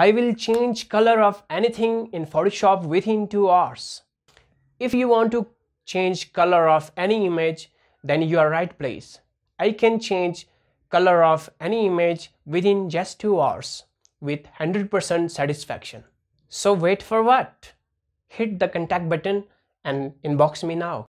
I will change color of anything in Photoshop within 2 hours. If you want to change color of any image, then you are right place. I can change color of any image within just 2 hours with 100% satisfaction. So wait for what? Hit the contact button and inbox me now.